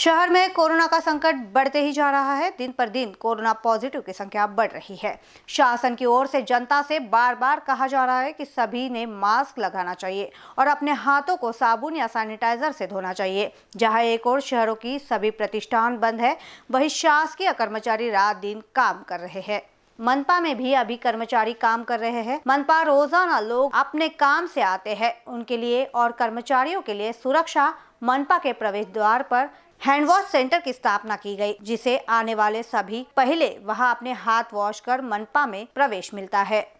शहर में कोरोना का संकट बढ़ते ही जा रहा है दिन पर दिन कोरोना पॉजिटिव की संख्या बढ़ रही है शासन की ओर से जनता से बार बार कहा जा रहा है कि सभी ने मास्क लगाना चाहिए और अपने हाथों को साबुन या सैनिटाइजर से धोना चाहिए जहां एक और शहरों की सभी प्रतिष्ठान बंद है वही शासकीय कर्मचारी रात दिन काम कर रहे हैं मनपा में भी अभी कर्मचारी काम कर रहे हैं मनपा रोजाना लोग अपने काम से आते हैं उनके लिए और कर्मचारियों के लिए सुरक्षा मनपा के प्रवेश द्वार पर हैंड वॉश सेंटर की स्थापना की गई जिसे आने वाले सभी पहले वहां अपने हाथ वॉश कर मनपा में प्रवेश मिलता है